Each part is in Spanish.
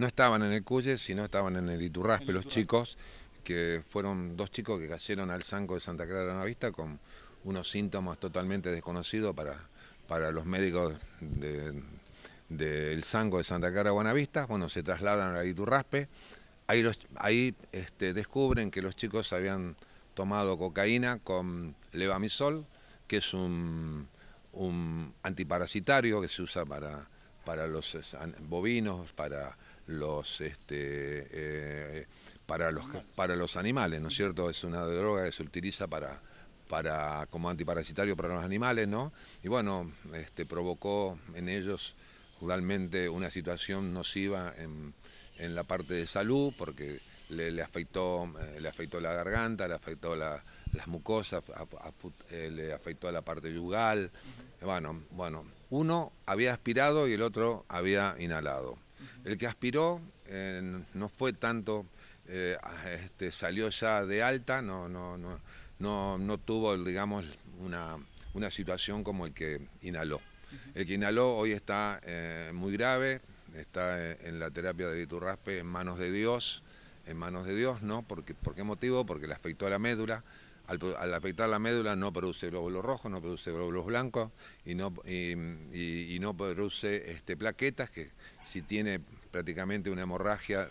No estaban en el Cuye, sino estaban en el Iturraspe los chicos, que fueron dos chicos que cayeron al zanco de Santa Clara de buenavista con unos síntomas totalmente desconocidos para, para los médicos del de, de de Santa Clara Buenavista, bueno, se trasladan al Iturraspe, ahí, ahí este, descubren que los chicos habían tomado cocaína con levamisol, que es un, un antiparasitario que se usa para, para los bovinos, para los este, eh, para los para los animales, ¿no es cierto? Es una droga que se utiliza para para como antiparasitario para los animales, ¿no? Y bueno, este, provocó en ellos realmente una situación nociva en, en la parte de salud porque le, afectó eh, le afectó la garganta, le afectó las mucosas, eh, le afectó a la parte yugal. Bueno, bueno, uno había aspirado y el otro había inhalado. El que aspiró eh, no fue tanto, eh, este, salió ya de alta, no, tuvo, digamos, una, situación como el que inhaló. El que inhaló hoy está eh, muy grave, está en la terapia de Viturraspe en manos de Dios, en manos de Dios, ¿no? ¿Por qué motivo? Porque le afectó a la médula al, afectar la médula no produce glóbulos rojos, no produce glóbulos blancos y no, produce este, plaquetas, que si tiene prácticamente una hemorragia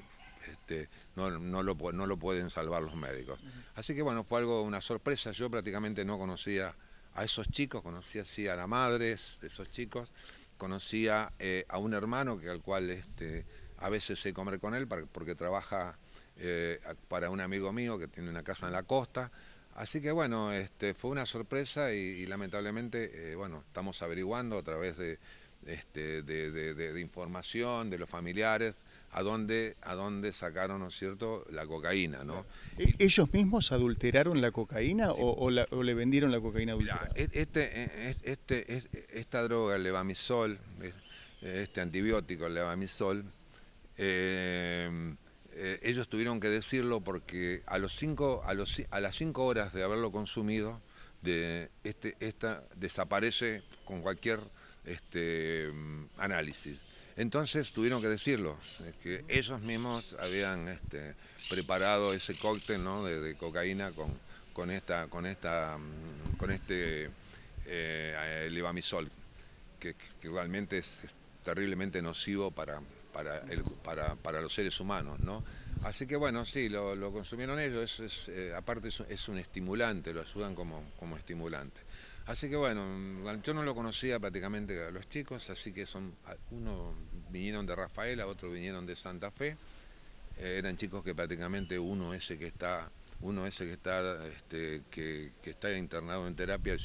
este, no, lo, no lo pueden salvar los médicos. Así que bueno, fue algo, una sorpresa, yo prácticamente no conocía a esos chicos, conocía sí a las madres de esos chicos, conocía eh, a un hermano que al cual este, a veces sé comer con él porque trabaja eh, para un amigo mío que tiene una casa en la costa, Así que bueno, este, fue una sorpresa y, lamentablemente, eh, bueno, estamos averiguando a través de, este, de, información de los familiares a dónde, a dónde sacaron, ¿no es cierto?, la cocaína, ¿no? ¿E-, ¿Ellos mismos adulteraron la cocaína o, le vendieron la cocaína adulterada? E-, este, e-, este esta droga, el levamisol, este antibiótico, el levamisol, eh, eh, ellos tuvieron que decirlo porque a, los cinco, a, los, a las 5 horas de haberlo consumido, de este, esta desaparece con cualquier este, mm, análisis. Entonces tuvieron que decirlo, que ellos mismos habían este, preparado ese cóctel ¿no? de, cocaína con, esta, con, esta, mm, con este eh, eh, levamisol, que, realmente es terriblemente nocivo para, para, los seres humanos, ¿no? Así que bueno, sí, lo, consumieron ellos, eh, aparte es, un estimulante, lo ayudan como, estimulante. Así que bueno, mm, yo no lo conocía prácticamente a los chicos, así que son, uno vinieron de Rafaela, otro vinieron de Santa Fe, eh, eran chicos que prácticamente uno ese que está, uno ese que está, este, que está internado en terapia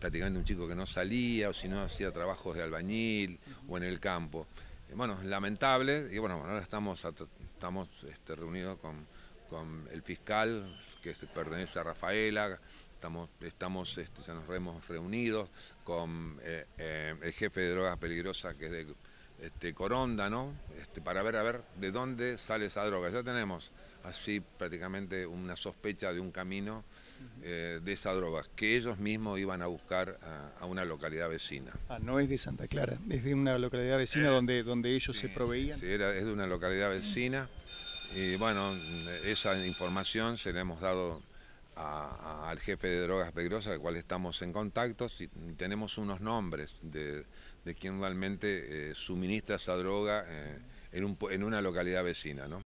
prácticamente un chico que no salía o si no hacía trabajos de albañil o en el campo. Eh, bueno, lamentable, y bueno, ahora estamos, estamos este, reunidos con, con, el fiscal que pertenece a Rafaela, estamos, estamos este, ya nos hemos reunido con eh, eh, el jefe de drogas peligrosas que es de este, Coronda, ¿no? Este, para ver a ver de dónde sale esa droga. Ya tenemos así prácticamente una sospecha de un camino eh, de esa droga, que ellos mismos iban a buscar a, una localidad vecina. Ah, no es de Santa Clara, es de una localidad vecina eh, donde, donde ellos se proveían. Sí, era, es de una localidad vecina. Y bueno, esa información se la hemos dado al jefe de drogas peligrosas, al cual estamos en contacto, y tenemos unos nombres de, de quien realmente eh, suministra esa droga eh, en, un, en, una localidad vecina. ¿no?